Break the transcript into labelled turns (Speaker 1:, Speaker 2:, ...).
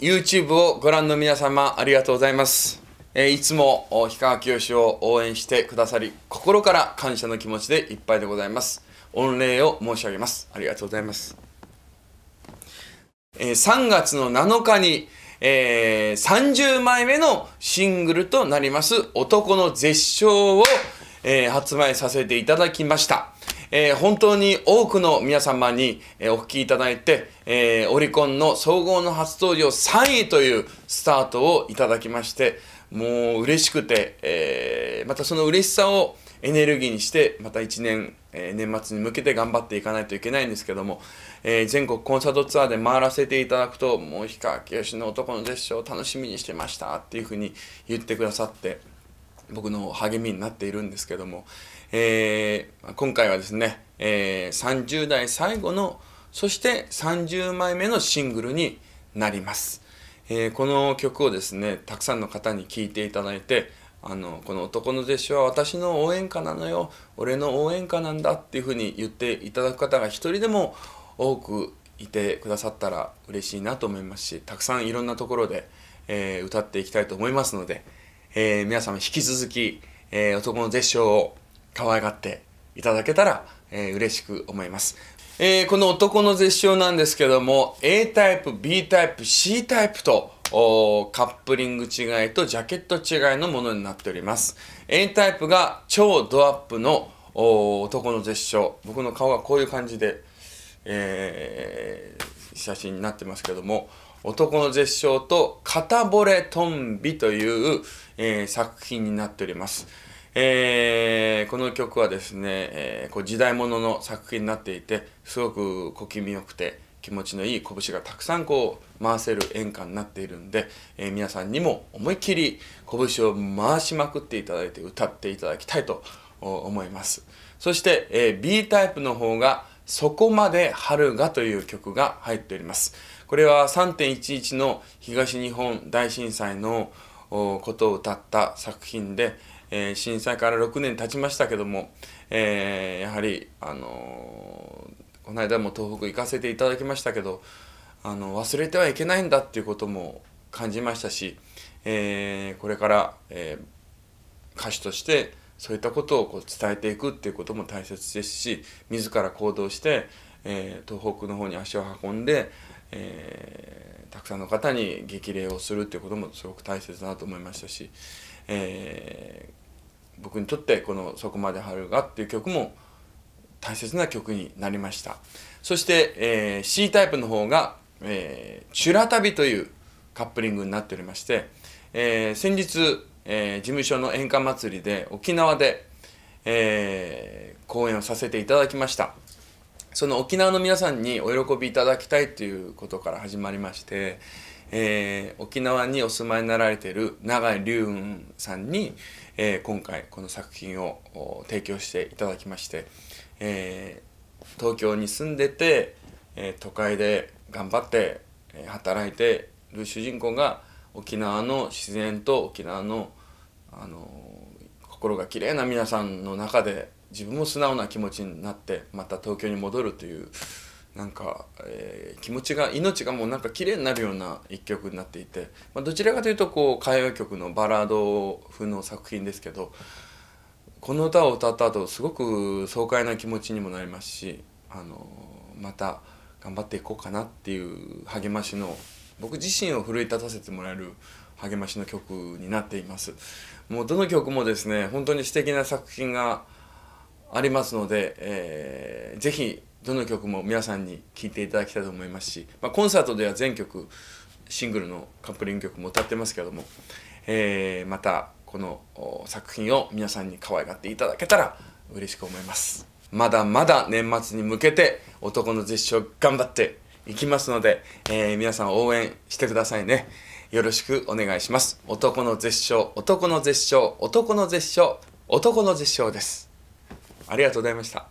Speaker 1: YouTube をご覧の皆様ありがとうございます。えー、いつも氷川きよしを応援してくださり、心から感謝の気持ちでいっぱいでございます。御礼を申し上げます。ありがとうございます。えー、3月の7日に、えー、30枚目のシングルとなります「男の絶唱を」を、えー、発売させていただきました。えー、本当に多くの皆様に、えお聞きいただいて、えー、オリコンの総合の初登場3位というスタートをいただきまして、もう嬉しくて、えー、またその嬉しさをエネルギーにしてまた1年、えー、年末に向けて頑張っていかないといけないんですけども、えー、全国コンサートツアーで回らせていただくと「もう氷川きよしの男の絶唱楽しみにしてました」っていうふうに言ってくださって僕の励みになっているんですけども、えー、今回はですね、えー、30代最後のそして30枚目のシングルになります、えー、この曲をですねたくさんの方に聴いていただいてあのこの男の弟子は私の応援歌なのよ俺の応援歌なんだっていうふうに言っていただく方が一人でも多くいてくださったら嬉しいなと思いますしたくさんいろんなところで、えー、歌っていきたいと思いますので、えー、皆様引き続き、えー、男の絶唱を可愛がっていただけたら、えー、嬉しく思います。えー、この男の絶唱なんですけども A タイプ B タイプ C タイプとカップリング違いとジャケット違いのものになっております A タイプが超ドアップの男の絶唱僕の顔がこういう感じで、えー、写真になってますけども男の絶唱と「片惚れトンビ」という、えー、作品になっておりますえー、この曲はですね、えー、こう時代物の作品になっていてすごく小気味よくて気持ちのいい拳がたくさんこう回せる演歌になっているんで、えー、皆さんにも思いっきり拳を回しまくっていただいて歌っていただきたいと思いますそして、えー、B タイプの方が「そこまで春が」という曲が入っておりますこれは3.11の東日本大震災のことを歌った作品で、えー、震災から6年経ちましたけども、えー、やはり、あのー、この間も東北行かせていただきましたけどあの忘れてはいけないんだっていうことも感じましたし、えこれから、え歌手としてそういったことをこう伝えていくっていうことも大切ですし自ら行動して、え東北の方に足を運んで、えー、たくさんの方に激励をするっていうこともすごく大切だなと思いましたし、えー僕にとってこの「そこまで春が」っていう曲も大切な曲になりましたそして、えー、C タイプの方が「えー、チュラ旅」というカップリングになっておりまして、えー、先日、えー、事務所の演歌祭りで沖縄で、えー、公演をさせていただきましたその沖縄の皆さんにお喜びいただきたいということから始まりましてえー、沖縄にお住まいになられてる永井龍雲さんに、えー、今回この作品を提供していただきまして、えー、東京に住んでて、え都会で頑張って働いてる主人公が沖縄の自然と沖縄の、あの心が綺麗な皆さんの中で自分も素直な気持ちになってまた東京に戻るというなんか、えー、気持ちが命がもうなんか綺麗になるような一曲になっていて、まあ、どちらかというとこう歌謡曲のバラード風の作品ですけどこの歌を歌った後すごく爽快な気持ちにもなりますしあのまた頑張っていこうかなっていう励ましの僕自身を奮い立たせてもらえる励ましの曲になっていますもうどの曲もですね本当に素敵な作品がありますので、えー、ぜひどの曲も皆さんに聴いていただきたいと思いますし、まあ、コンサートでは全曲シングルのカップリング曲も歌ってますけども、えー、またこの作品を皆さんに可愛がっていただけたら嬉しく思いますまだまだ年末に向けて男の絶唱頑張っていきますので、えー、皆さん応援してくださいねよろしくお願いします男の絶唱男の絶唱男の絶唱男の絶唱ですありがとうございました